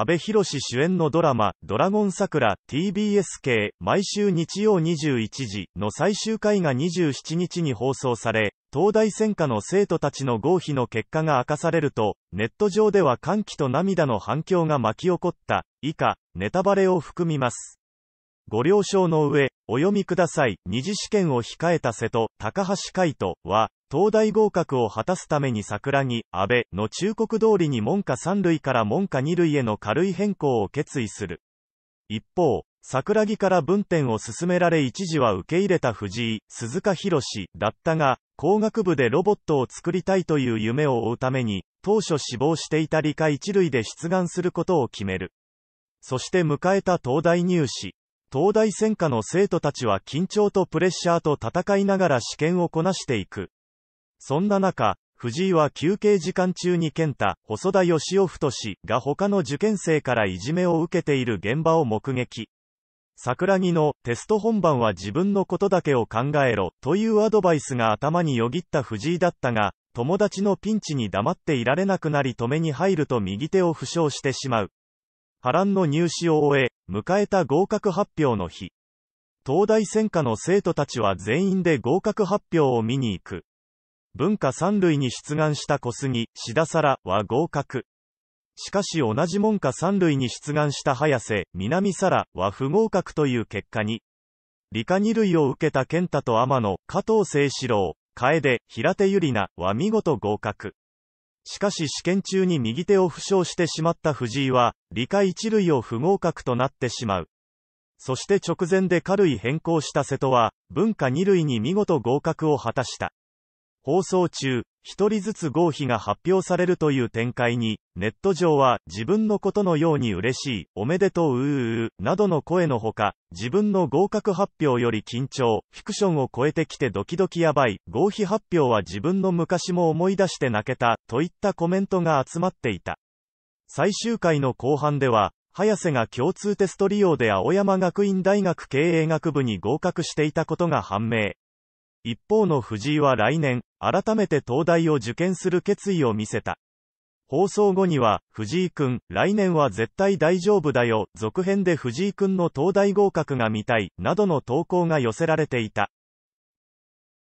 安倍博主演のドラマ、ドラゴン桜 TBS 系毎週日曜21時の最終回が27日に放送され、東大専科の生徒たちの合否の結果が明かされると、ネット上では歓喜と涙の反響が巻き起こった、以下、ネタバレを含みます。ご了承の上、お読みください。二次試験を控えた瀬戸、高橋海人は、東大合格を果たすために桜木、安倍の忠告通りに門下三類から門下二類への軽い変更を決意する。一方、桜木から分店を進められ一時は受け入れた藤井、鈴鹿博士だったが、工学部でロボットを作りたいという夢を追うために、当初死亡していた理科一類で出願することを決める。そして迎えた東大入試。東大専科の生徒たちは緊張とプレッシャーと戦いながら試験をこなしていく。そんな中、藤井は休憩時間中に健太、細田義夫太氏が他の受験生からいじめを受けている現場を目撃。桜木のテスト本番は自分のことだけを考えろというアドバイスが頭によぎった藤井だったが、友達のピンチに黙っていられなくなり止めに入ると右手を負傷してしまう。波乱の入試を終え、迎えた合格発表の日。東大専科の生徒たちは全員で合格発表を見に行く。文化三類に出願した小杉、志田羅は合格。しかし同じ文科三類に出願した早瀬、南羅は不合格という結果に。理科二類を受けた健太と天野、加藤清志郎、楓、平手ゆりなは見事合格。しかし試験中に右手を負傷してしまった藤井は、理科一類を不合格となってしまう。そして直前で軽い変更した瀬戸は、文化二類に見事合格を果たした。放送中、一人ずつ合否が発表されるという展開に、ネット上は、自分のことのように嬉しい、おめでとうううう、などの声のほか、自分の合格発表より緊張、フィクションを超えてきてドキドキやばい、合否発表は自分の昔も思い出して泣けた、といったコメントが集まっていた。最終回の後半では、早瀬が共通テスト利用で青山学院大学経営学部に合格していたことが判明。一方の藤井は来年、改めて東大を受験する決意を見せた。放送後には、藤井くん、来年は絶対大丈夫だよ、続編で藤井くんの東大合格が見たい、などの投稿が寄せられていた。